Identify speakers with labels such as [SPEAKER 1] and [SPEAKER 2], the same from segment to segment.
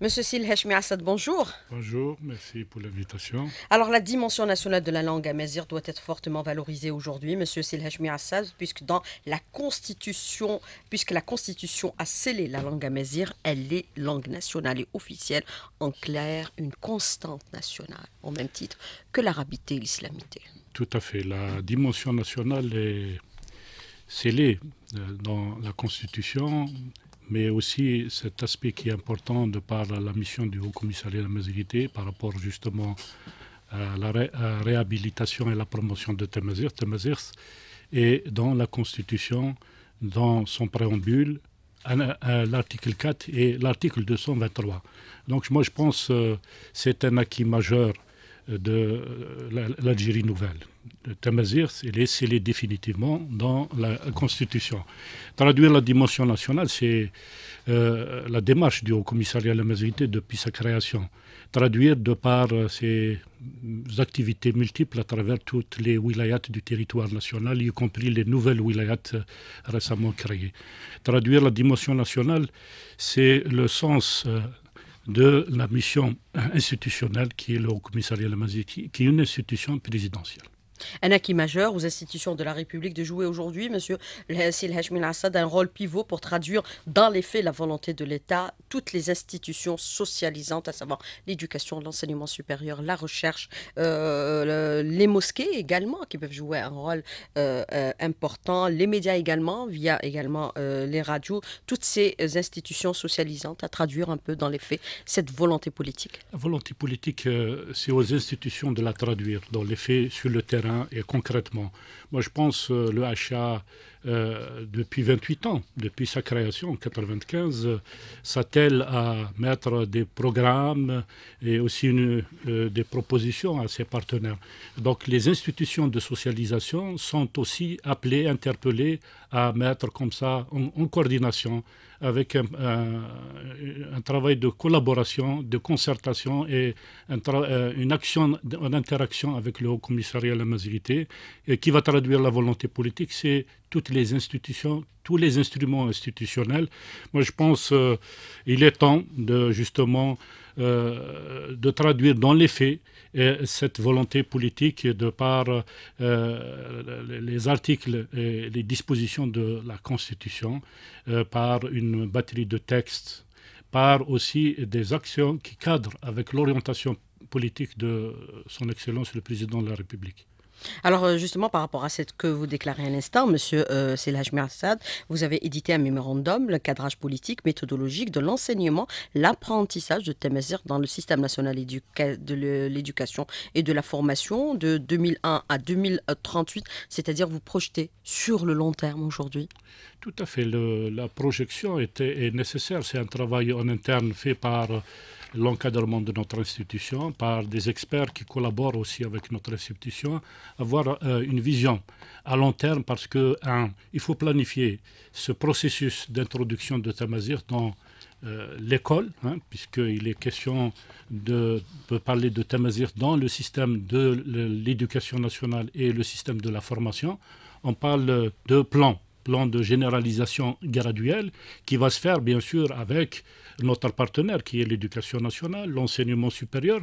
[SPEAKER 1] Monsieur Silhesh Assad, bonjour.
[SPEAKER 2] Bonjour, merci pour l'invitation.
[SPEAKER 1] Alors, la dimension nationale de la langue à doit être fortement valorisée aujourd'hui, monsieur Silhesh Assad, puisque dans la Constitution, puisque la Constitution a scellé la langue à elle est langue nationale et officielle, en clair, une constante nationale, au même titre que l'arabité et l'islamité.
[SPEAKER 2] Tout à fait. La dimension nationale est scellée euh, dans la Constitution mais aussi cet aspect qui est important de par la mission du Haut Commissariat de la Mazérité par rapport justement à la réhabilitation et la promotion de Temazir. Et est dans la Constitution, dans son préambule, l'article 4 et l'article 223. Donc moi je pense que euh, c'est un acquis majeur de euh, l'Algérie nouvelle. Tamazir, c'est scellé définitivement dans la Constitution. Traduire la dimension nationale, c'est euh, la démarche du Haut-Commissariat à la majorité depuis sa création. Traduire de par euh, ses activités multiples à travers toutes les wilayats du territoire national, y compris les nouvelles wilayats récemment créées. Traduire la dimension nationale, c'est le sens de la mission institutionnelle qui est le Haut Commissariat de la qui est une institution présidentielle.
[SPEAKER 1] Un acquis majeur aux institutions de la République de jouer aujourd'hui, Monsieur s'il Hashmin Assad, un rôle pivot pour traduire dans les faits la volonté de l'État, toutes les institutions socialisantes, à savoir l'éducation, l'enseignement supérieur, la recherche, euh, les mosquées également, qui peuvent jouer un rôle euh, euh, important, les médias également, via également les radios, toutes ces institutions socialisantes à traduire un peu dans les faits cette volonté politique.
[SPEAKER 2] La volonté politique, c'est aux institutions de la traduire dans les faits sur le terrain et concrètement. Moi, je pense que euh, le achat euh, depuis 28 ans, depuis sa création en 1995, s'attelle à mettre des programmes et aussi une, euh, des propositions à ses partenaires. Donc les institutions de socialisation sont aussi appelées, interpellées à mettre comme ça en, coordination avec un, travail de collaboration, de concertation et euh, une action en interaction avec le Haut Commissariat à la Masivité qui va traduire la volonté politique. C'est toutes les institutions, tous les instruments institutionnels. Moi, je pense qu'il euh, est temps de justement euh, de traduire dans les faits euh, cette volonté politique de par les articles et les dispositions de la Constitution, par une batterie de textes, par aussi des actions qui cadrent avec l'orientation politique de son Excellence le Président de la République.
[SPEAKER 1] Alors euh, justement, par rapport à ce que vous déclarez à l'instant, Monsieur euh, Selahj Selaj Mersad, vous avez édité un mémorandum, le cadrage politique, méthodologique de l'enseignement, l'apprentissage de Temesir dans le système national de l'éducation et de la formation de 2001 à 2038, c'est-à-dire vous projetez sur le long terme aujourd'hui
[SPEAKER 2] Tout à fait, la projection était, est nécessaire, c'est un travail en interne fait par l'encadrement de notre institution, par des experts qui collaborent aussi avec notre institution, avoir euh, une vision à long terme parce que, un, il faut planifier ce processus d'introduction de Tamazir dans euh, l'école, hein, puisqu'il est question de, parler de Tamazir dans le système de l'éducation nationale et le système de la formation. On parle de plan, plan de généralisation graduelle qui va se faire bien sûr avec notre partenaire qui est l'éducation nationale, l'enseignement supérieur.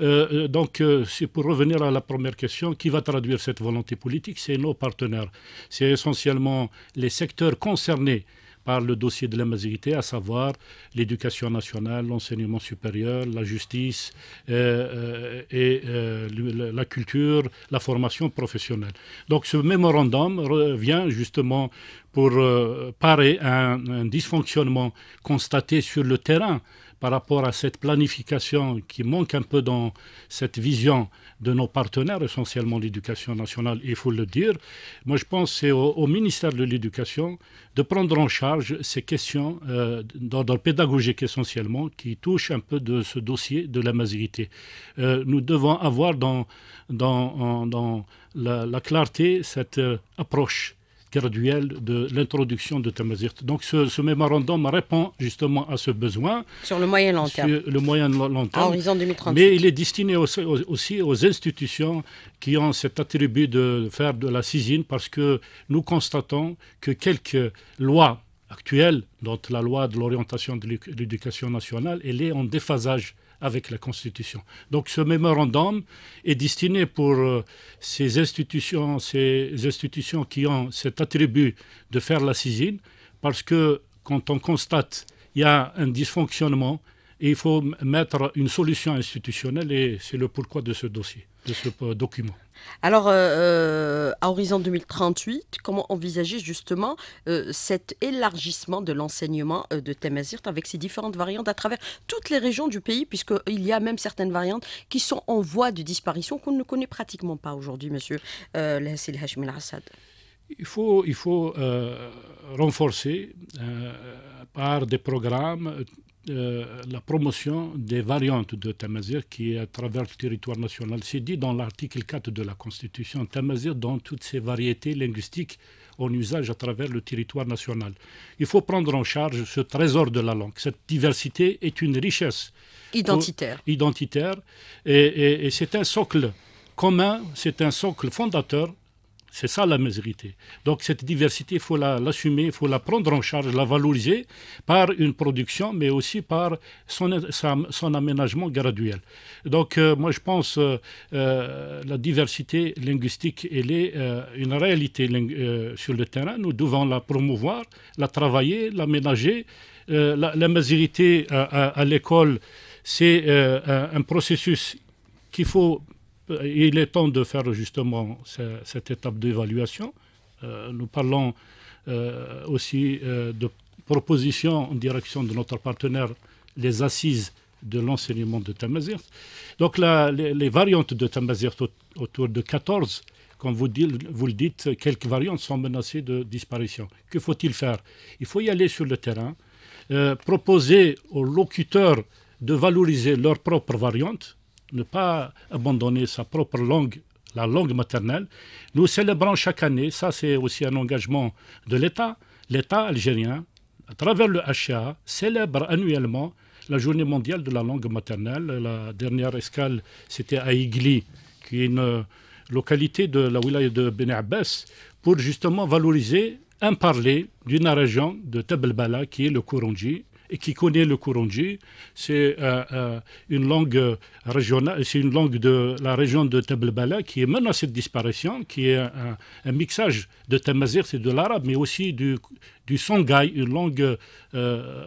[SPEAKER 2] Euh, euh, donc, euh, c'est pour revenir à la première question, qui va traduire cette volonté politique C'est nos partenaires. C'est essentiellement les secteurs concernés par le dossier de la majorité, à savoir l'éducation nationale, l'enseignement supérieur, la justice et la culture, la formation professionnelle. Donc ce mémorandum revient justement pour euh, parer un, dysfonctionnement constaté sur le terrain par rapport à cette planification qui manque un peu dans cette vision de nos partenaires, essentiellement l'éducation nationale, il faut le dire. Moi, je pense que c'est au, ministère de l'Éducation de prendre en charge ces questions euh, dans le pédagogique essentiellement qui touchent un peu de ce dossier de la masivité. Euh, nous devons avoir dans, dans, dans la, clarté cette approche graduelle de l'introduction de Tamazirt. Donc ce, mémorandum répond justement à ce besoin.
[SPEAKER 1] Sur le moyen long terme.
[SPEAKER 2] Sur le moyen long terme. Mais il est destiné aussi, aux institutions qui ont cet attribut de faire de la cisine parce que nous constatons que quelques lois actuelles, dont la loi de l'orientation de l'éducation nationale, elle est en déphasage avec la Constitution. Donc ce mémorandum est destiné pour euh, ces institutions, ces institutions qui ont cet attribut de faire la saisine, parce que quand on constate qu'il y a un dysfonctionnement, il faut mettre une solution institutionnelle et c'est le pourquoi de ce dossier, de ce euh, document.
[SPEAKER 1] Alors, euh, euh, à horizon 2038, comment envisager justement euh, cet élargissement de l'enseignement de Temazirt avec ses différentes variantes à travers toutes les régions du pays, puisqu'il y a même certaines variantes qui sont en voie de disparition qu'on ne connaît pratiquement pas aujourd'hui, monsieur Lehassil Hashim assad
[SPEAKER 2] il faut, il faut renforcer par des programmes euh, la promotion des variantes de Tamazir qui, à travers le territoire national, c'est dit dans l'article 4 de la Constitution, Tamazir dans toutes ses variétés linguistiques en usage à travers le territoire national. Il faut prendre en charge ce trésor de la langue. Cette diversité est une richesse.
[SPEAKER 1] Identitaire.
[SPEAKER 2] identitaire. et c'est un socle commun, c'est un socle fondateur c'est ça la mesurité. Donc cette diversité, il faut l'assumer, il faut la prendre en charge, la valoriser par une production, mais aussi par son, son, aménagement graduel. Donc euh, moi je pense que euh, euh, la diversité linguistique, elle est une réalité sur le terrain. Nous devons la promouvoir, la travailler, l'aménager. la, la majorité à, à l'école, c'est un processus qu'il faut euh, il est temps de faire justement cette étape d'évaluation. Euh, nous parlons euh, aussi de propositions en direction de notre partenaire, les assises de l'enseignement de Tamazirt. Donc les, variantes de Tamazirt autour de 14, comme vous, le dites, quelques variantes sont menacées de disparition. Que faut-il faire Il faut y aller sur le terrain, proposer aux locuteurs de valoriser leurs propres variantes, ne pas abandonner sa propre langue, la langue maternelle. Nous célébrons chaque année, ça c'est aussi un engagement de l'État, l'État algérien, à travers le HA, célèbre annuellement la journée mondiale de la langue maternelle. La dernière escale, c'était à Igli, qui est une localité de la wilaya de Ben Abbas, pour justement valoriser un parler d'une région de Tabelbala, qui est le Kurunji, et qui connaît le Kurundji. C'est euh, euh, une langue euh, c'est une langue de la région de Tablebala qui est menacée de disparition, qui est un, mixage de Tamazir, c'est de l'arabe, mais aussi du, du Songhai, une langue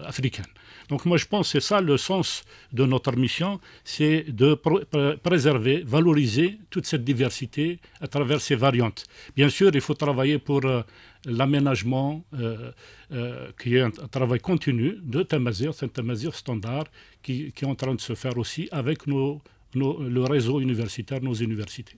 [SPEAKER 2] africaine. Donc moi je pense que c'est ça le sens de notre mission, c'est de préserver, valoriser toute cette diversité à travers ces variantes. Bien sûr, il faut travailler pour euh, l'aménagement euh, euh, qui est un, travail continu de Tamazir, c'est un standard qui, est en train de se faire aussi avec le réseau universitaire, nos universités.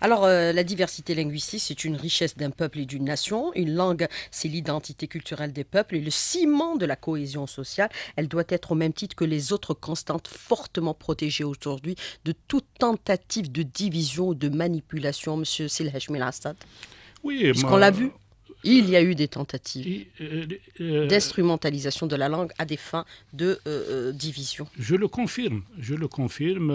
[SPEAKER 1] Alors, euh, la diversité linguistique, c'est une richesse d'un peuple et d'une nation. Une langue, c'est l'identité culturelle des peuples et le ciment de la cohésion sociale. Elle doit être au même titre que les autres constantes fortement protégées aujourd'hui de toute tentative de division ou de manipulation, Monsieur Silhaj Assad. Oui, qu'on l'a vu. Il y a eu des tentatives euh, euh, euh, d'instrumentalisation de la langue à des fins de division. Je le
[SPEAKER 2] confirme, je le confirme.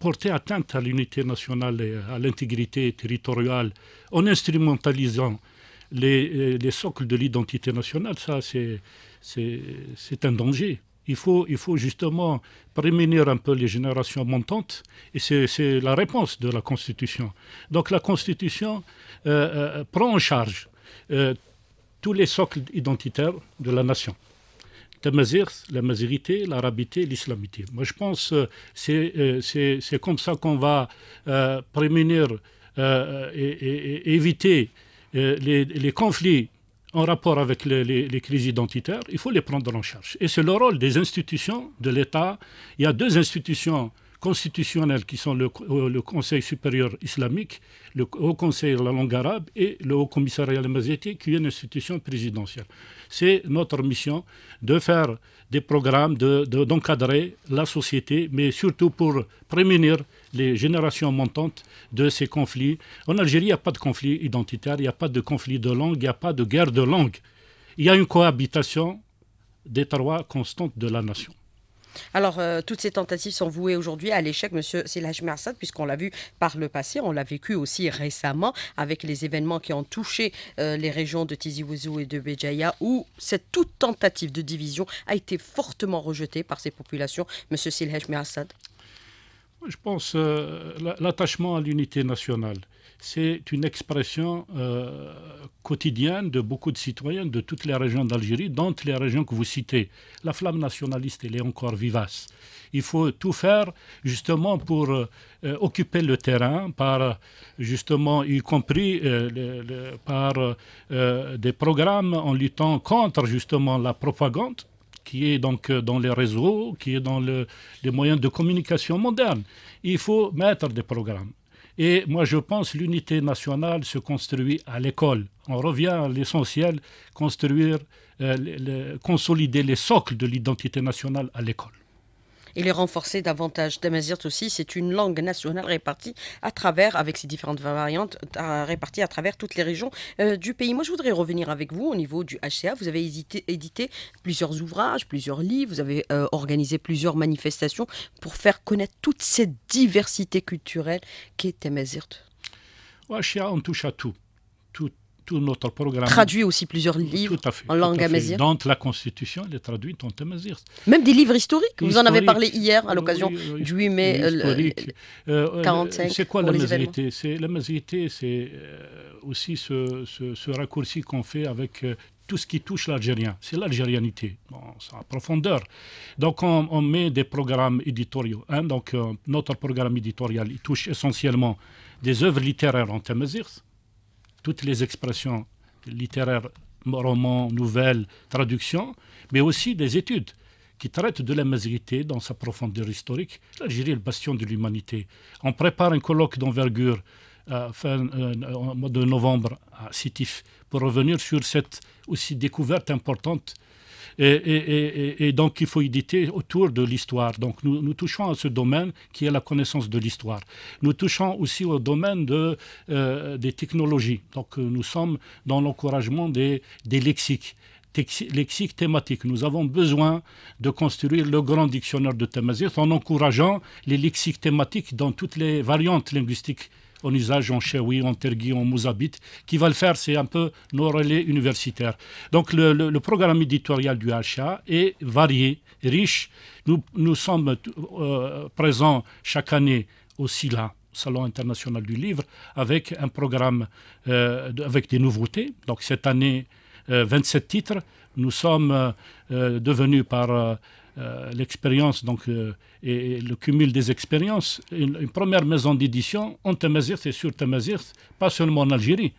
[SPEAKER 2] porter atteinte à l'unité nationale et à l'intégrité territoriale en instrumentalisant les, socles de l'identité nationale, ça c'est un danger. Il faut, il faut justement prémunir un peu les générations montantes, et c'est la réponse de la Constitution. Donc la Constitution euh, euh, prend en charge euh, tous les socles identitaires de la nation. Tamazir, la Mazirité, l'arabité, l'islamité. Moi, je pense que c'est comme ça qu'on va prémunir et, éviter les conflits en rapport avec les, crises identitaires, il faut les prendre en charge. Et c'est le rôle des institutions de l'État. Il y a deux institutions constitutionnelles qui sont le, euh, Conseil supérieur islamique, le Haut Conseil de la langue arabe et le Haut Commissariat la médiatique, qui est une institution présidentielle. C'est notre mission de faire des programmes, d'encadrer de, la société, mais surtout pour prémunir les générations montantes de ces conflits. En Algérie, il n'y a pas de conflit identitaire, il n'y a pas de conflit de langue, il n'y a pas de guerre de langue. Il y a une cohabitation des trois constantes de la nation.
[SPEAKER 1] Alors, euh, toutes ces tentatives sont vouées aujourd'hui à l'échec, Monsieur Silhaj Merassad, puisqu'on l'a vu par le passé, on l'a vécu aussi récemment avec les événements qui ont touché euh, les régions de Tizi Ouzou et de Béjaïa, où cette toute tentative de division a été fortement rejetée par ces populations, Monsieur Silhaj Mersad je pense, euh,
[SPEAKER 2] l'attachement à l'unité nationale, c'est une expression euh, quotidienne de beaucoup de citoyens de toutes les régions d'Algérie, dont les régions que vous citez. La flamme nationaliste, elle est encore vivace. Il faut tout faire justement pour euh, occuper le terrain, par justement, y compris par des programmes en luttant contre justement la propagande qui est donc euh, dans les réseaux, qui est dans les moyens de communication modernes. Il faut mettre des programmes. Et moi, je pense que l'unité nationale se construit à l'école. On revient à l'essentiel, construire, euh, consolider les socles de l'identité nationale à l'école
[SPEAKER 1] et les renforcer davantage. Temazirt aussi, c'est une langue nationale répartie à travers, avec ses différentes variantes, répartie à travers toutes les régions euh, du pays. Moi, je voudrais revenir avec vous au niveau du HCA. Vous avez édité plusieurs ouvrages, plusieurs livres, vous avez euh, organisé plusieurs manifestations pour faire connaître toute cette diversité culturelle qu'est Temazirt. Au HCA, on touche à tout. Tout
[SPEAKER 2] notre programme. Traduit aussi plusieurs livres en langue amazir. Donc la Constitution, elle est traduite en amazir.
[SPEAKER 1] Même des livres historiques. Vous en avez parlé hier à l'occasion du 8 mai euh, euh, C'est quoi
[SPEAKER 2] c'est L'amazirité, c'est euh, aussi ce, ce raccourci qu'on fait avec euh, tout ce qui touche l'Algérien. C'est l'algérianité, bon, en profondeur. Donc on, met des programmes éditoriaux. Hein, donc notre programme éditorial, il touche essentiellement des œuvres littéraires en tamazight toutes les expressions littéraires, romans, nouvelles, traductions, mais aussi des études qui traitent de la mazrité dans sa profondeur historique. L'Algérie est le bastion de l'humanité. On prépare un colloque d'envergure euh, fin euh, mois de novembre à Sitif pour revenir sur cette aussi découverte importante et, donc, il faut éditer autour de l'histoire. Donc, nous, touchons à ce domaine qui est la connaissance de l'histoire. Nous touchons aussi au domaine de, euh, des technologies. Donc, euh, nous sommes dans l'encouragement des, des lexiques thématiques. Nous avons besoin de construire le grand dictionnaire de thématiques en encourageant les lexiques thématiques dans toutes les variantes linguistiques en usage en Chewi, en Tergui, en Mouzabit, qui va le faire, c'est un peu nos relais universitaires. Donc le, programme éditorial du HA est varié, riche. Nous, nous sommes euh, présents chaque année au là Salon international du livre, avec un programme, euh, avec des nouveautés. Donc cette année, 27 euh, titres. Nous sommes devenus par euh, l'expérience donc euh, et, le cumul des expériences. Une, première maison d'édition en Tamazirt et sur Tamazirt, pas seulement en Algérie.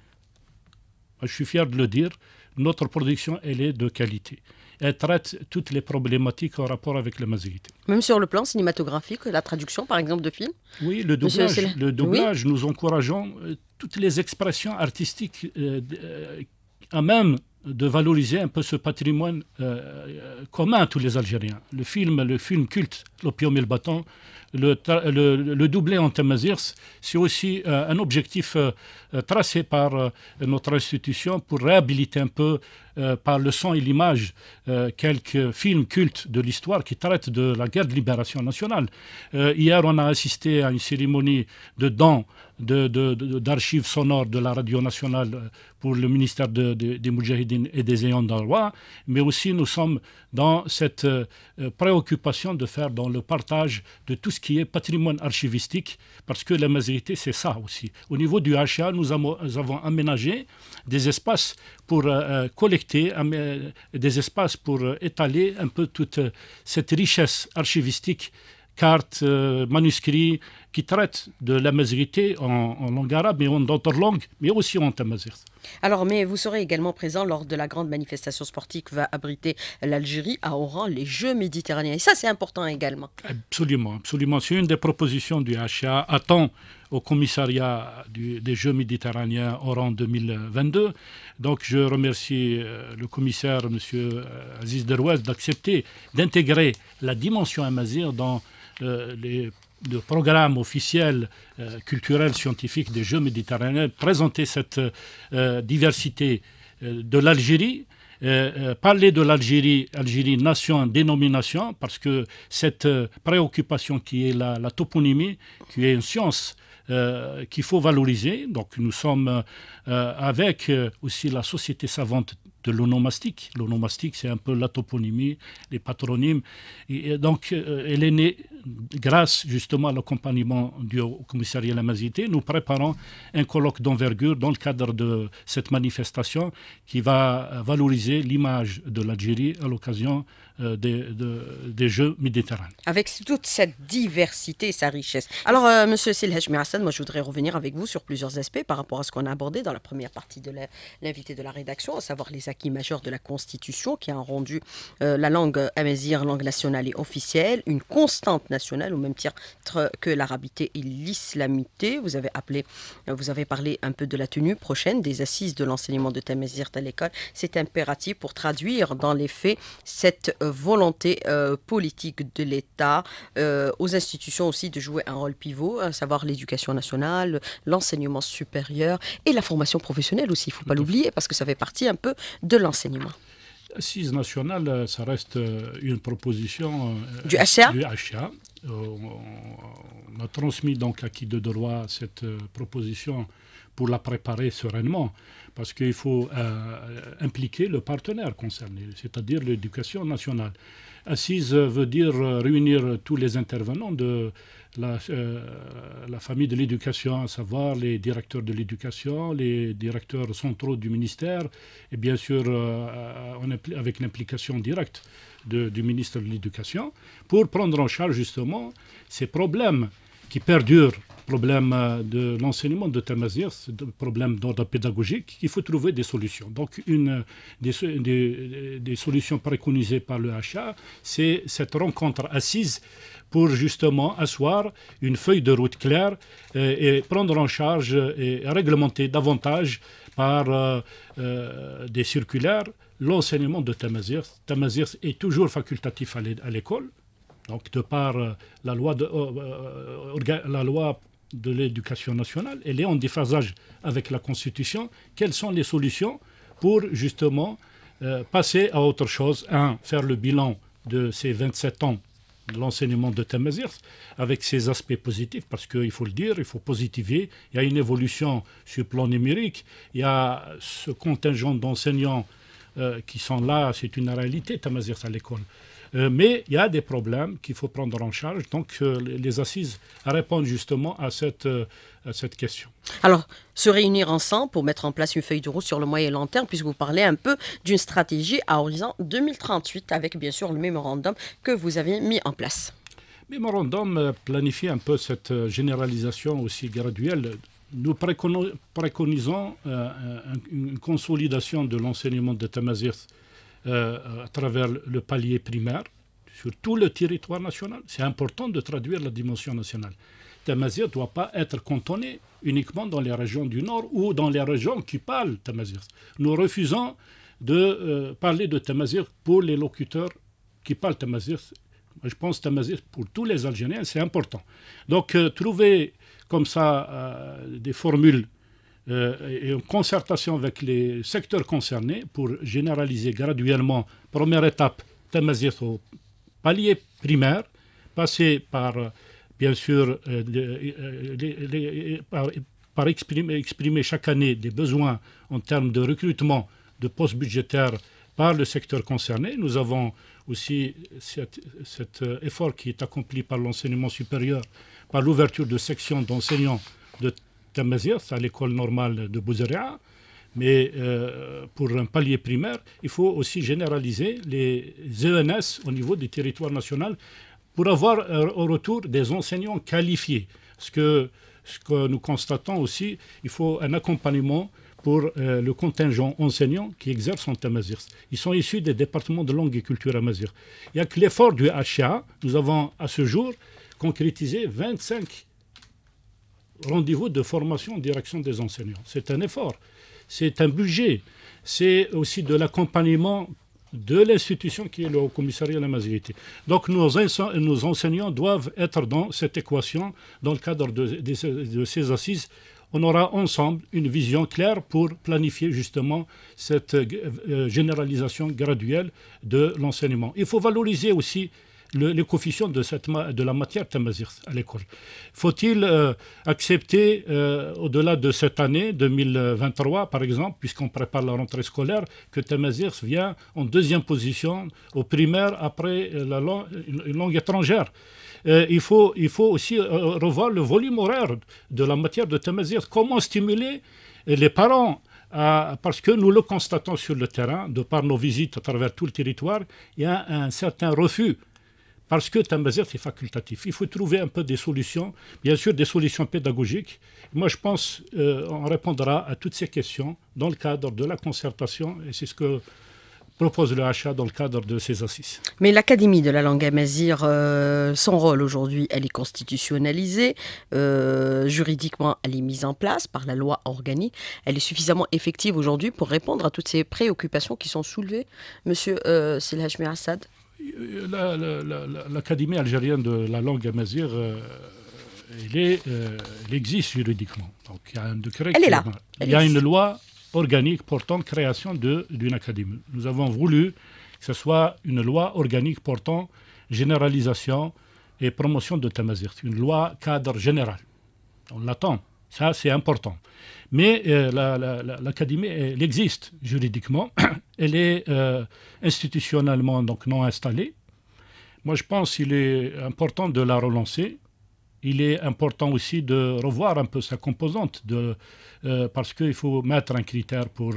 [SPEAKER 2] Je suis fier de le dire. Notre production, elle est de qualité. Elle traite toutes les problématiques en rapport avec la mazérité.
[SPEAKER 1] Même sur le plan cinématographique, la traduction, par exemple, de films
[SPEAKER 2] Oui, le doublage. Le doublage nous encourageons euh, toutes les expressions artistiques à même de valoriser un peu ce patrimoine euh, euh, commun à tous les Algériens. Le film, le film culte, L'opium et le bâton, le, doublé en Tamazirs, c'est aussi euh, un objectif euh, euh, tracé par notre institution pour réhabiliter un peu par le son et l'image quelques films cultes de l'histoire qui traitent de la guerre de libération nationale. hier, on a assisté à une cérémonie de dons d'archives de, sonores de la radio nationale pour le ministère de, des Moudjahidines et des ayants roi, mais aussi nous sommes dans cette préoccupation de faire dans le partage de tout qui est patrimoine archivistique, parce que la majorité, c'est ça aussi. Au niveau du HA, nous, avons, aménagé des espaces pour euh, euh, collecter, des espaces pour euh, étaler un peu toute cette richesse archivistique cartes, euh, manuscrits qui traitent de la en, en, langue arabe et en d'autres langues, mais aussi en tamazir.
[SPEAKER 1] Alors, mais vous serez également présent lors de la grande manifestation sportive qui va abriter l'Algérie à Oran, les Jeux méditerranéens. Et ça, c'est important également.
[SPEAKER 2] Absolument, absolument. C'est une des propositions du HA. temps au commissariat des Jeux méditerranéens Oran 2022. Donc, je remercie euh, le commissaire, M. Euh, Aziz Derouaz, d'accepter d'intégrer la dimension amazir dans les, le programme officiel euh, culturel scientifique des Jeux méditerranéens présenter cette euh, diversité euh, de l'Algérie. parler de l'Algérie, Algérie nation, dénomination, parce que cette préoccupation qui est la, toponymie, qui est une science qu'il faut valoriser. Donc nous sommes avec aussi la société savante de l'onomastique. L'onomastique, c'est un peu la toponymie, les patronymes. et donc elle est née grâce justement à l'accompagnement du commissariat Lamazité, nous préparons un colloque d'envergure dans le cadre de cette manifestation qui va valoriser l'image de l'Algérie à l'occasion euh, des, des, Jeux méditerranéens.
[SPEAKER 1] Avec toute cette diversité et sa richesse. Alors, euh, Monsieur Silhaj Hassan, moi je voudrais revenir avec vous sur plusieurs aspects par rapport à ce qu'on a abordé dans la première partie de l'invité de la rédaction, à savoir les acquis majeurs de la Constitution qui a rendu euh, la langue amazigh langue nationale et officielle, une constante au même titre que l'arabité et l'islamité. Vous avez appelé, euh, vous avez parlé un peu de la tenue prochaine des assises de l'enseignement de Tamezirt à l'école. C'est impératif pour traduire dans les faits cette euh, volonté euh, politique de l'État aux institutions aussi de jouer un rôle pivot, à savoir l'éducation nationale, l'enseignement supérieur et la formation professionnelle aussi. Il ne faut pas l'oublier parce que ça fait partie un peu de l'enseignement.
[SPEAKER 2] Assise nationale, euh, ça reste euh, une proposition euh, du HA. On a transmis donc à qui de droit cette proposition pour la préparer sereinement, parce qu'il faut impliquer le partenaire concerné, c'est-à-dire l'éducation nationale. Assise veut dire réunir tous les intervenants de, euh, la, famille de l'éducation, à savoir les directeurs de l'éducation, les directeurs centraux du ministère, et bien sûr euh, euh, avec l'implication directe du ministre de l'Éducation, pour prendre en charge justement ces problèmes qui perdurent problème euh, de l'enseignement de Tamazir, c'est un problème d'ordre pédagogique. Il faut trouver des solutions. Donc, une des, solutions préconisées par le HA, c'est cette rencontre assise pour justement asseoir une feuille de route claire euh, et, prendre en charge et réglementer davantage par euh, des circulaires l'enseignement de Tamazir. Tamazir est toujours facultatif à l'école. Donc, de par la loi, de, la loi de l'éducation nationale, elle est en déphasage avec la Constitution. Quelles sont les solutions pour justement euh, passer à autre chose Un, faire le bilan de ces 27 ans de l'enseignement de Tamazirs, avec ses aspects positifs, parce qu'il faut le dire, il faut positiver. Il y a une évolution sur le plan numérique, il y a ce contingent d'enseignants euh, qui sont là, c'est une réalité, Tamazirs à l'école. Euh, mais il y a des problèmes qu'il faut prendre en charge. Donc, euh, les assises répondent justement euh, à cette, question.
[SPEAKER 1] Alors, se réunir ensemble pour mettre en place une feuille de route sur le moyen et long terme, puisque vous parlez un peu d'une stratégie à horizon 2038, avec bien sûr le mémorandum que vous avez mis en place.
[SPEAKER 2] Mémorandum planifie un peu cette généralisation aussi graduelle nous préconisons une consolidation de l'enseignement de Tamazir euh, à travers le palier primaire sur tout le territoire national. C'est important de traduire la dimension nationale. Tamazir ne doit pas être cantonné uniquement dans les régions du Nord ou dans les régions qui parlent Tamazir. Nous refusons de euh, parler de Tamazir pour les locuteurs qui parlent Tamazir. Je pense Tamazir pour tous les Algériens, c'est important. Donc euh, trouver comme ça des formules euh, et une concertation avec les secteurs concernés pour généraliser graduellement, première étape, au palier primaire, passer par, euh, bien sûr, euh, par, exprimer, chaque année des besoins en termes de recrutement de postes budgétaires par le secteur concerné. Nous avons aussi cet, cet effort qui est accompli par l'enseignement supérieur, par l'ouverture de sections d'enseignants de Tamazirs, à l'école normale de Bouzeria. Mais euh, pour un palier primaire, il faut aussi généraliser les ENS au niveau du territoire national pour avoir euh, au retour des enseignants qualifiés. Ce que, ce que nous constatons aussi, il faut un accompagnement pour euh, le contingent enseignant qui exerce en Tamazir. Ils sont issus des départements de langue et culture amazir. Il n'y a que l'effort du HCA. Nous avons à ce jour concrétisé 25 rendez-vous de formation en direction des enseignants. C'est un effort, c'est un budget, c'est aussi de l'accompagnement de l'institution qui est le commissariat à la majorité. Donc nos, nos, enseignants doivent être dans cette équation dans le cadre de, ces assises. On aura ensemble une vision claire pour planifier justement cette euh, généralisation graduelle de l'enseignement. Il faut valoriser aussi le, les coefficients de, cette de la matière Tamazir à l'école. Faut-il euh, accepter, euh, au-delà de cette année 2023, par exemple, puisqu'on prépare la rentrée scolaire, que Tamazir vient en deuxième position au primaire après euh, la une langue étrangère il, faut, il faut aussi revoir le volume horaire de la matière de Tamazir. Comment stimuler les parents parce que nous le constatons sur le terrain, de par nos visites à travers tout le territoire, il y a un certain refus parce que Tambazir, c'est facultatif. Il faut trouver un peu des solutions, bien sûr des solutions pédagogiques. Moi, je pense qu'on euh, répondra à toutes ces questions dans le cadre de la concertation, et c'est ce que propose le HA dans le cadre de ses assises.
[SPEAKER 1] Mais l'Académie de la langue à Mazir, euh, son rôle aujourd'hui, elle est constitutionnalisée, euh, juridiquement, elle est mise en place par la loi organique. Elle est suffisamment effective aujourd'hui pour répondre à toutes ces préoccupations qui sont soulevées, Monsieur euh, Assad
[SPEAKER 2] euh, l'Académie algérienne de la langue à euh, euh, elle, existe juridiquement. Donc il y a un décret. est là. Il y a une loi organique portant création d'une académie. Nous avons voulu que ce soit une loi organique portant généralisation et promotion de C'est une loi cadre générale. On l'attend. Ça, c'est important. Mais euh, l'académie, elle existe juridiquement, elle est euh, institutionnellement donc non installée. Moi, je pense qu'il est important de la relancer. Il est important aussi de revoir un peu sa composante, de, euh, parce qu'il faut mettre un critère pour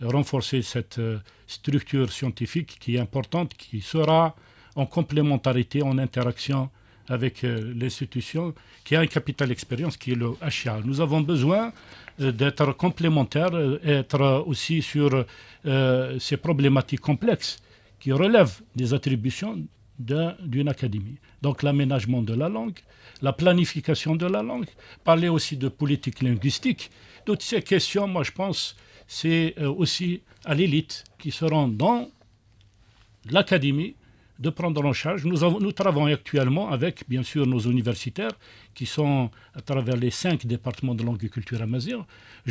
[SPEAKER 2] renforcer cette structure scientifique qui est importante, qui sera en complémentarité, en interaction avec euh, l'institution qui a un capital expérience qui est le HIA. Nous avons besoin euh, d'être complémentaires, euh, être aussi sur ces problématiques complexes qui relèvent des attributions d'une académie. Donc l'aménagement de la langue, la planification de la langue, parler aussi de politique linguistique. Toutes ces questions, moi je pense, c'est aussi à l'élite qui seront dans l'académie de prendre en charge. Nous, travaillons actuellement avec, bien sûr, nos universitaires qui sont à travers les cinq départements de langue et culture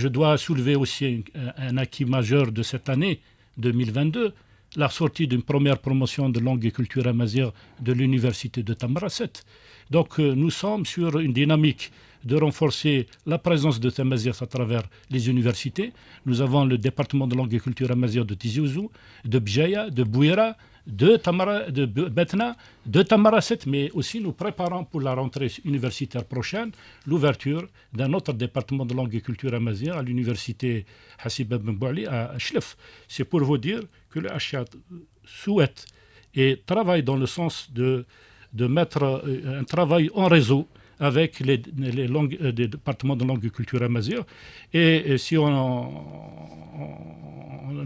[SPEAKER 2] Je dois soulever aussi un, acquis majeur de cette année 2022, la sortie d'une première promotion de langue et culture de l'université de Tamaracet. Donc, euh, nous sommes sur une dynamique de renforcer la présence de Tamazir à travers les universités. Nous avons le département de langue et culture de Tizi de Bjaya, de Bouira, de, Tamara, de, maintenant de 7 mais aussi nous préparons pour la rentrée universitaire prochaine l'ouverture d'un autre département de langue et culture amazigh à l'université Hassib Ben Bouali à Chlef. C'est pour vous dire que le Hachat souhaite et travaille dans le sens de, de mettre euh, un travail en réseau avec les, langues, euh, des départements de langue et culture amazigh. Et, si on, on,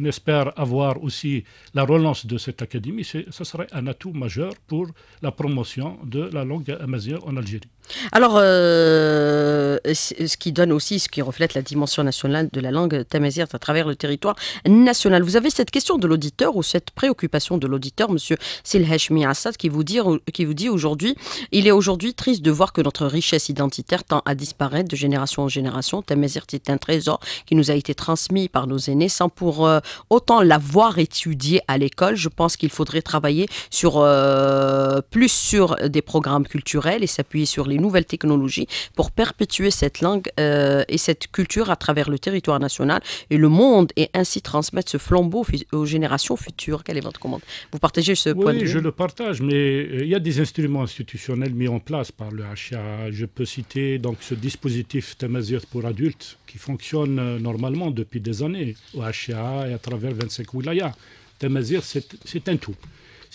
[SPEAKER 2] espère avoir aussi la relance de cette académie, ce serait un atout majeur pour la promotion de la langue amazigh en Algérie.
[SPEAKER 1] Alors, euh, ce qui donne aussi, ce qui reflète la dimension nationale de la langue tamazight à travers le territoire national. Vous avez cette question de l'auditeur ou cette préoccupation de l'auditeur, Monsieur Silheshmi Assad, qui vous dit, qui vous dit aujourd'hui, il est aujourd'hui triste de voir que notre richesse identitaire tend à disparaître de génération en génération. Tamazight est un trésor qui nous a été transmis par nos aînés sans pour euh, autant l'avoir étudié à l'école. Je pense qu'il faudrait travailler sur euh, plus sur des programmes culturels et s'appuyer sur les nouvelles technologies pour perpétuer cette langue euh, et cette culture à travers le territoire national et le monde et ainsi transmettre ce flambeau aux générations futures. Quelle est votre commande Vous partagez ce point de vue je le
[SPEAKER 2] partage, mais euh, il y a des instruments institutionnels mis en place par le HA. Je peux citer donc ce dispositif Temazir pour adultes qui fonctionne euh, normalement depuis des années au HA et à travers 25 wilayas. Temazir, c'est un tout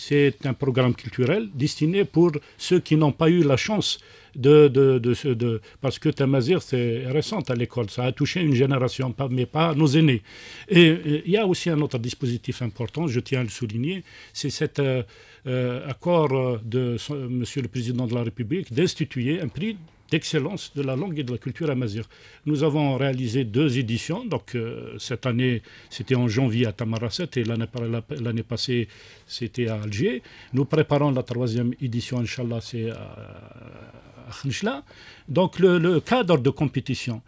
[SPEAKER 2] c'est un programme culturel destiné pour ceux qui n'ont pas eu la chance de... de, parce que Tamazir, c'est récent à l'école, ça a touché une génération, mais pas nos aînés. Et il y a aussi un autre dispositif important, je tiens à le souligner, c'est cet euh, euh, accord de Monsieur le Président de la République d'instituer un prix d'excellence de la langue et de la culture amazigh. Nous avons réalisé deux éditions. Donc, euh, cette année, c'était en janvier à Tamarasset et l'année passée, c'était à Alger. Nous préparons la troisième édition, Inch'Allah, c'est à Khnchla. Donc, le, cadre de compétition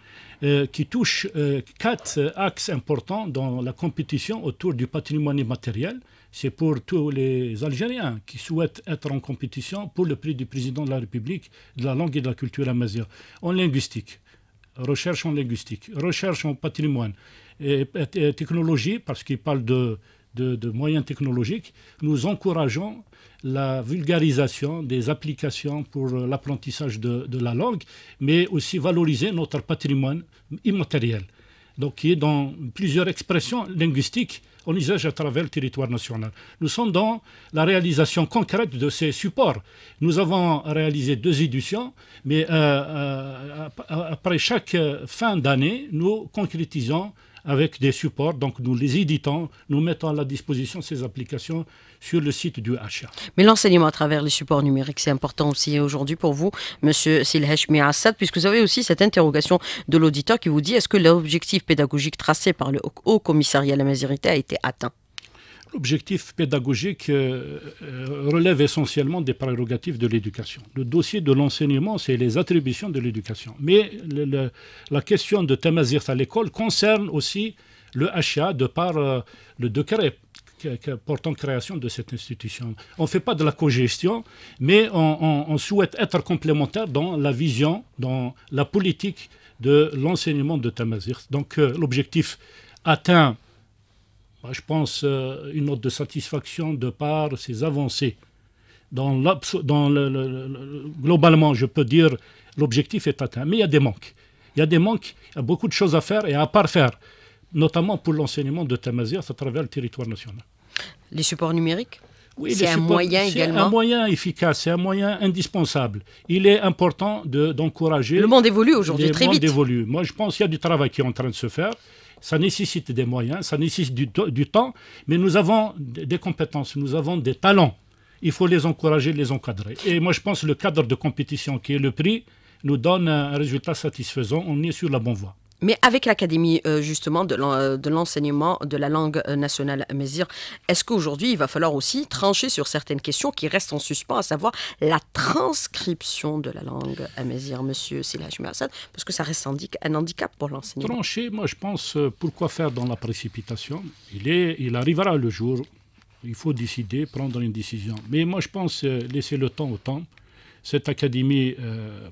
[SPEAKER 2] euh, qui touche euh, quatre axes importants dans la compétition autour du patrimoine matériel, c'est pour tous les Algériens qui souhaitent être en compétition pour le prix du président de la République de la langue et de la culture amazigh. En linguistique, recherche en linguistique, recherche en patrimoine, et, technologie, parce qu'il parle de, moyens technologiques, nous encourageons la vulgarisation des applications pour l'apprentissage de la langue, mais aussi valoriser notre patrimoine immatériel qui est dans plusieurs expressions linguistiques en usage à travers le territoire national. Nous sommes dans la réalisation concrète de ces supports. Nous avons réalisé deux éditions, mais euh, euh, après chaque euh, fin d'année, nous concrétisons avec des supports. Donc nous les
[SPEAKER 1] éditons, nous
[SPEAKER 2] mettons à la disposition ces applications sur le site du HA.
[SPEAKER 1] Mais l'enseignement à travers les supports numériques, c'est important aussi aujourd'hui pour vous, Monsieur Silhesh Assad, puisque vous avez aussi cette interrogation de l'auditeur qui vous dit est-ce que l'objectif pédagogique tracé par le Haut Commissariat à la majorité a été atteint
[SPEAKER 2] l'objectif pédagogique euh, euh, relève essentiellement des prérogatives de l'éducation. Le dossier de l'enseignement, c'est les attributions de l'éducation. Mais la question de Tamazirt à l'école concerne aussi le HA de par euh, le décret portant création de cette institution. On ne fait pas de la co-gestion, mais on, souhaite être complémentaire dans la vision, dans la politique de l'enseignement de Tamazirt. Donc l'objectif atteint je pense, euh, une note de satisfaction de par ces avancées. Dans, globalement, je peux dire, l'objectif est atteint. Mais il y a des manques. Il y a des manques, il y a beaucoup de choses à faire et à parfaire, notamment pour l'enseignement de Tamazight à travers le territoire national.
[SPEAKER 1] Les supports numériques oui, c'est un moyen également. un moyen
[SPEAKER 2] efficace, c'est un moyen indispensable. Il est important d'encourager. le monde évolue aujourd'hui très vite. Le monde évolue. Moi, je pense qu'il y a du travail qui est en train de se faire. Ça nécessite des moyens, ça nécessite du, temps, mais nous avons des compétences, nous avons des talents. Il faut les encourager, les encadrer. Et moi, je pense que le cadre de compétition qui est le prix nous donne un résultat satisfaisant. On est sur la bonne voie.
[SPEAKER 1] Mais avec l'Académie, euh, justement, euh, de l'enseignement de la langue euh, nationale Mésir, est-ce qu'aujourd'hui, il va falloir aussi trancher sur certaines questions qui restent en suspens, à savoir la transcription de la langue Mésir monsieur Silaj Assad, parce que ça reste un handicap pour l'enseignement
[SPEAKER 2] Trancher, moi, je pense, pourquoi faire dans la précipitation il, est, il arrivera le jour il faut décider, prendre une décision. Mais moi, je pense laisser le temps au temps. Cette académie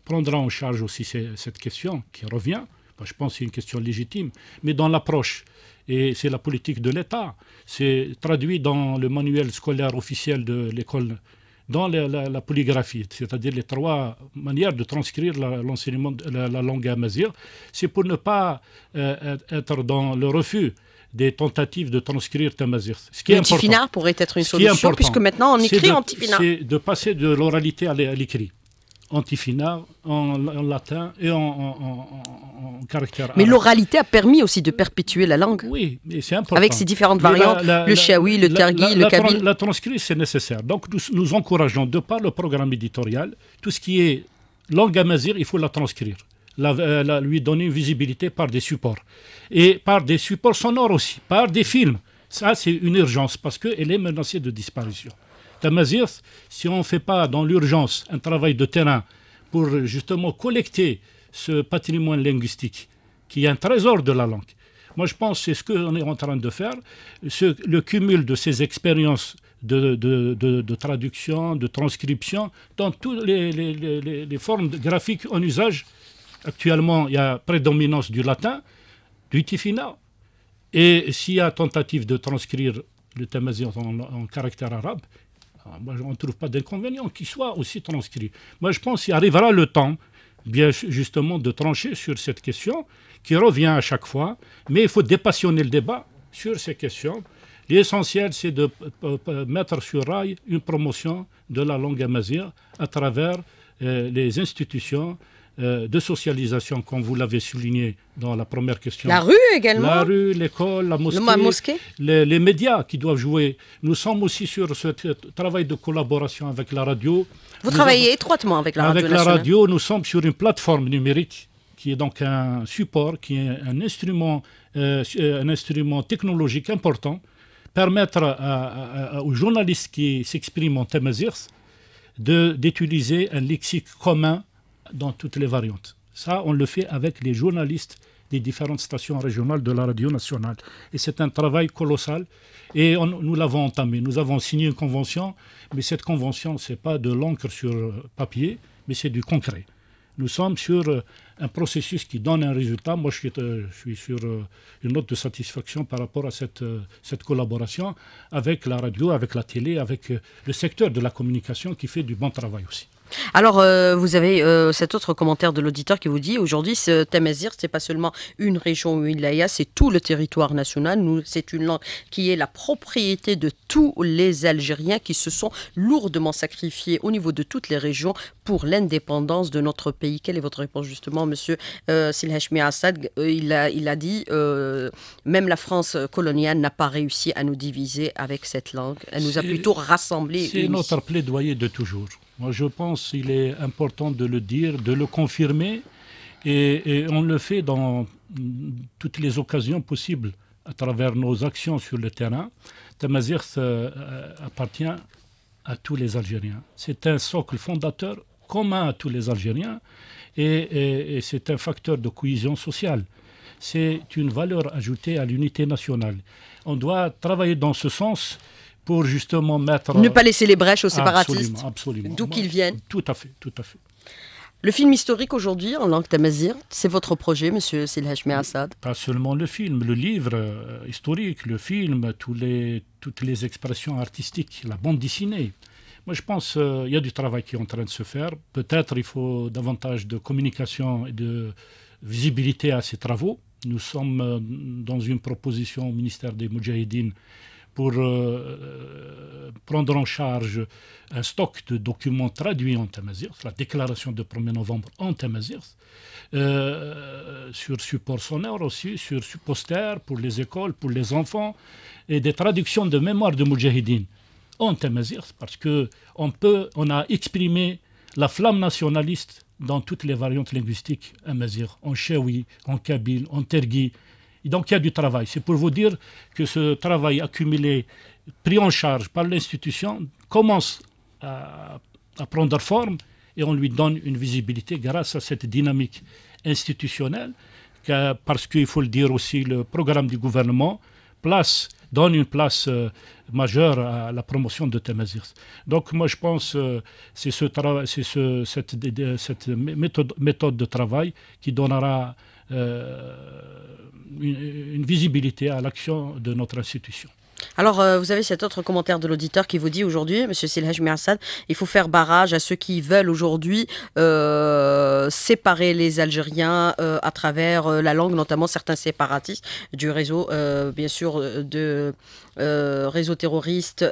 [SPEAKER 2] prendra en charge aussi cette question qui revient je pense que c'est une question légitime, mais dans l'approche. Et c'est la politique de l'État. C'est traduit dans le manuel scolaire officiel de l'école, dans la, polygraphie, c'est-à-dire les trois manières de transcrire la, l'enseignement, la, la langue C'est pour ne pas euh, être dans le refus des tentatives de transcrire Tamazir. Ce qui est important. pourrait être une solution, puisque maintenant on écrit C'est de passer de l'oralité à l'écrit. Antifinal en, en, latin et en, en, caractère.
[SPEAKER 1] Mais l'oralité a permis aussi de perpétuer la langue.
[SPEAKER 2] Oui, c'est important. Avec ses différentes variantes, le chiaoui, le tergui, le kabyle. La, transcrire, c'est nécessaire. Donc nous, encourageons, de par le programme éditorial, tout ce qui est langue Amazigh, il faut la transcrire. Euh, la lui donner une visibilité par des supports. Et par des supports sonores aussi, par des films. Ça, c'est une urgence parce qu'elle est menacée de disparition. Tamazirs, si on ne fait pas dans l'urgence un travail de terrain pour justement collecter ce patrimoine linguistique, qui est un trésor de la langue. Moi, je pense que c'est ce qu'on est en train de faire. Ce, le cumul de ces expériences de, traduction, de transcription, dans toutes les, formes graphiques en usage. Actuellement, il y a prédominance du latin, du tifina. Et s'il y a tentative de transcrire le tamazir en, en, caractère arabe, ah, moi, on ne trouve pas d'inconvénient qu'il soit aussi transcrit. Moi, je pense qu'il arrivera le temps, bien justement, de trancher sur cette question qui revient à chaque fois, mais il faut dépassionner le débat sur ces questions. L'essentiel, c'est de mettre sur rail une promotion de la langue amazigh à travers euh, les institutions euh, de socialisation, comme vous l'avez souligné dans la première question. La rue également La rue, l'école, la mosquée. Les, médias qui doivent jouer. Nous sommes aussi sur ce travail de collaboration avec la radio. Vous travaillez étroitement avec la radio Avec la radio, nous sommes sur une plateforme numérique qui est donc un support, qui est un instrument, euh, un instrument technologique important, permettre aux journalistes qui s'expriment en Temazirs d'utiliser un lexique commun dans toutes les variantes. Ça, on le fait avec les journalistes des différentes stations régionales de la radio nationale. Et c'est un travail colossal. Et nous l'avons entamé. Nous avons signé une convention, mais cette convention, ce n'est pas de l'encre sur papier, mais c'est du concret. Nous sommes sur euh, un processus qui donne un résultat. Moi, je suis, euh, sur euh, une note de satisfaction par rapport à cette collaboration avec la radio, avec la télé, avec le secteur de la communication qui fait du bon travail aussi.
[SPEAKER 1] Alors, euh, vous avez euh, cet autre commentaire de l'auditeur qui vous dit aujourd'hui, ce ce c'est pas seulement une région ou une laïa, c'est tout le territoire national. C'est une langue qui est la propriété de tous les Algériens qui se sont lourdement sacrifiés au niveau de toutes les régions pour l'indépendance de notre pays. Quelle est votre réponse, justement, monsieur euh, Silhachmi Assad euh, il a, il a dit même la France coloniale n'a pas réussi à nous diviser avec cette langue. Elle nous a plutôt rassemblés. C'est notre
[SPEAKER 2] plaidoyer de toujours je pense qu'il est important de le dire, de le confirmer, et, on le fait dans toutes les occasions possibles à travers nos actions sur le terrain. Tamazir euh, appartient à tous les Algériens. C'est un socle fondateur commun à tous les Algériens et c'est un facteur de cohésion sociale. C'est une valeur ajoutée à l'unité nationale. On doit travailler dans ce sens pour justement mettre... Ne pas laisser les brèches aux séparatistes.
[SPEAKER 1] D'où qu'ils viennent. Tout à fait, tout à fait. Le film historique aujourd'hui, en langue tamazir, c'est votre projet, monsieur Silhash Assad Pas seulement le film, le livre euh, historique, le film,
[SPEAKER 2] tous les, toutes les expressions artistiques, la bande dessinée. Moi, je pense qu'il euh, y a du travail qui est en train de se faire. Peut-être il faut davantage de communication et de visibilité à ces travaux. Nous sommes euh, dans une proposition au ministère des Moudjahidines pour euh, prendre en charge un stock de documents traduits en tamazir, la déclaration de 1er novembre en tamazir, euh, sur support sonore aussi, sur poster pour les écoles, pour les enfants, et des traductions de mémoire de Moudjahidine en tamazir, parce qu'on peut, on a exprimé la flamme nationaliste dans toutes les variantes linguistiques, amazir, en chewi, en kabyle, en tergui, donc il y a du travail. C'est pour vous dire que ce travail accumulé, pris en charge par l'institution, commence à, prendre forme et on lui donne une visibilité grâce à cette dynamique institutionnelle, que, parce qu'il faut le dire aussi, le programme du gouvernement place, donne une place euh, majeure à la promotion de Temazir. Donc moi je pense que euh, c'est ce cette, euh, cette méthode, méthode de travail qui donnera euh, une, visibilité à l'action de notre institution.
[SPEAKER 1] Alors, euh, vous avez cet autre commentaire de l'auditeur qui vous dit aujourd'hui, Monsieur Silhaj Assad il faut faire barrage à ceux qui veulent aujourd'hui euh, séparer les Algériens euh, à travers la langue, notamment certains séparatistes du réseau, bien sûr, de réseau terroriste,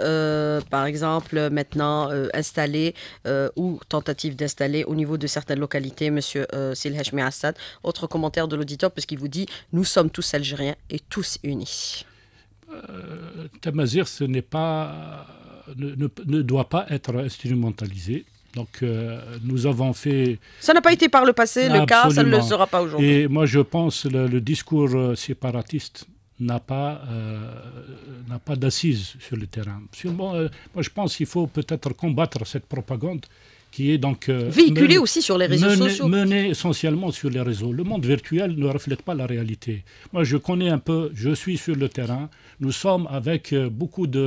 [SPEAKER 1] par exemple, maintenant installé ou tentative d'installer au niveau de certaines localités, Monsieur Silhaj Mirassad. Autre commentaire de l'auditeur, puisqu'il vous dit, nous sommes tous Algériens et tous unis euh,
[SPEAKER 2] Tamazir ce n'est pas, ne, ne, doit pas être instrumentalisé. Donc euh, nous avons fait...
[SPEAKER 1] Ça n'a pas été par le passé, le cas, ça ne le sera pas aujourd'hui.
[SPEAKER 2] Et moi je pense que le, discours euh, séparatiste n'a pas, euh, n'a pas d'assises sur le terrain. Euh, moi je pense qu'il faut peut-être combattre cette propagande qui est donc. Euh, Véhiculé aussi sur les réseaux mené, sociaux. Mené essentiellement sur les réseaux. Le monde virtuel ne reflète pas la réalité. Moi, je connais un peu, je suis sur le terrain. Nous sommes avec euh, beaucoup de,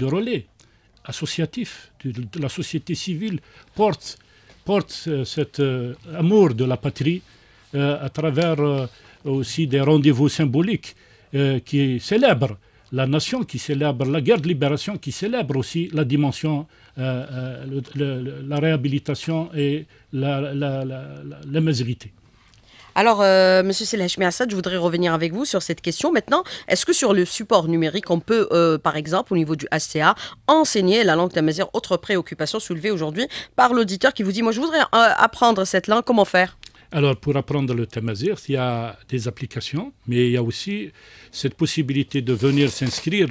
[SPEAKER 2] de, relais associatifs, de, la société civile porte, porte euh, cet amour de la patrie à travers aussi des rendez-vous symboliques qui célèbrent la nation qui célèbre, la guerre de libération qui célèbre aussi la dimension, euh, euh,
[SPEAKER 1] la réhabilitation et la, la, Alors, M. Euh, Monsieur Assad, je voudrais revenir avec vous sur cette question. Maintenant, est-ce que sur le support numérique, on peut, par exemple, au niveau du HCA, enseigner la langue de la tamazir Autre préoccupation soulevée aujourd'hui par l'auditeur qui vous dit, moi, je voudrais apprendre cette langue, comment faire alors, pour apprendre le Tamazight,
[SPEAKER 2] il y a des applications, mais il y a aussi cette possibilité de venir s'inscrire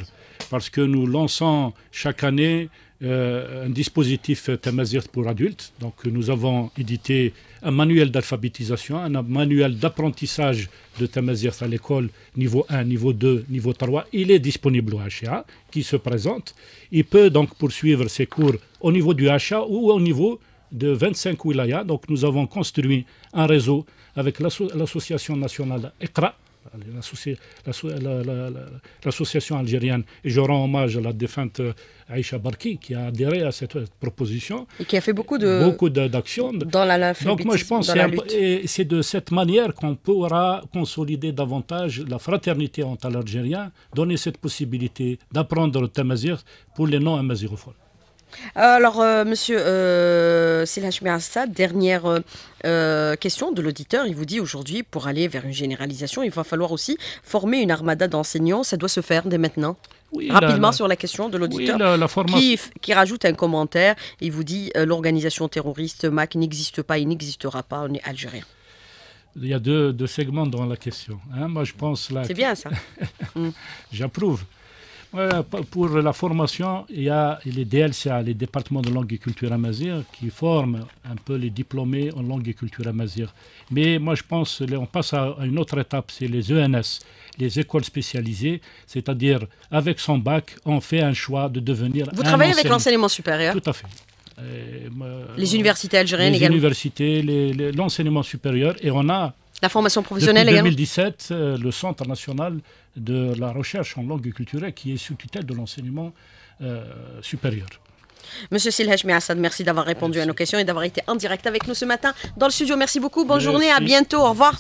[SPEAKER 2] parce que nous lançons chaque année euh, un dispositif Tamazight pour adultes. Donc, nous avons édité un manuel d'alphabétisation, un manuel d'apprentissage de Tamazight à l'école niveau 1, niveau 2, niveau 3. Il est disponible au HA qui se présente. Il peut donc poursuivre ses cours au niveau du HA ou au niveau de 25 wilayas. Donc nous avons construit un réseau avec l'Association nationale ECRA, l'association algérienne. Et je rends hommage à la défunte Aïcha Barki qui a adhéré à cette proposition.
[SPEAKER 1] Et qui a fait beaucoup de beaucoup d'actions. Dans la Donc moi je pense que
[SPEAKER 2] c'est de cette manière qu'on pourra consolider davantage la fraternité entre l'Algérien, donner cette possibilité d'apprendre le tamazir pour les non-amazirophones.
[SPEAKER 1] Alors, M. Euh, monsieur euh, dernière euh, euh, question de l'auditeur. Il vous dit aujourd'hui, pour aller vers une généralisation, il va falloir aussi former une armada d'enseignants. Ça doit se faire dès maintenant. Rapidement sur la question de l'auditeur qui, rajoute un commentaire. Il vous dit l'organisation terroriste MAC n'existe pas, il n'existera pas, on est algérien.
[SPEAKER 2] Il y a deux, segments dans la question. Hein. Moi, je pense là. C'est bien ça. Mm. J'approuve. Euh, pour la formation, il y a les DLCA, les départements de langue et culture amazigh, qui forment un peu les diplômés en langue et culture amazigh. Mais moi, je pense, on passe à une autre étape, c'est les ENS, les écoles spécialisées, c'est-à-dire avec son bac, on fait un choix de devenir. Vous travaillez avec l'enseignement supérieur Tout à fait. Euh,
[SPEAKER 1] les universités algériennes également. les
[SPEAKER 2] universités, l'enseignement supérieur, et on a.
[SPEAKER 1] La formation professionnelle également. En
[SPEAKER 2] 2017, euh, le Centre national de la recherche en langue culturelle qui est sous tutelle de l'enseignement euh, supérieur.
[SPEAKER 1] Monsieur Silhajmi Assad, merci d'avoir répondu à nos questions et d'avoir été en direct avec nous ce matin dans le studio. Merci beaucoup. Bonne journée. À bientôt. Au revoir.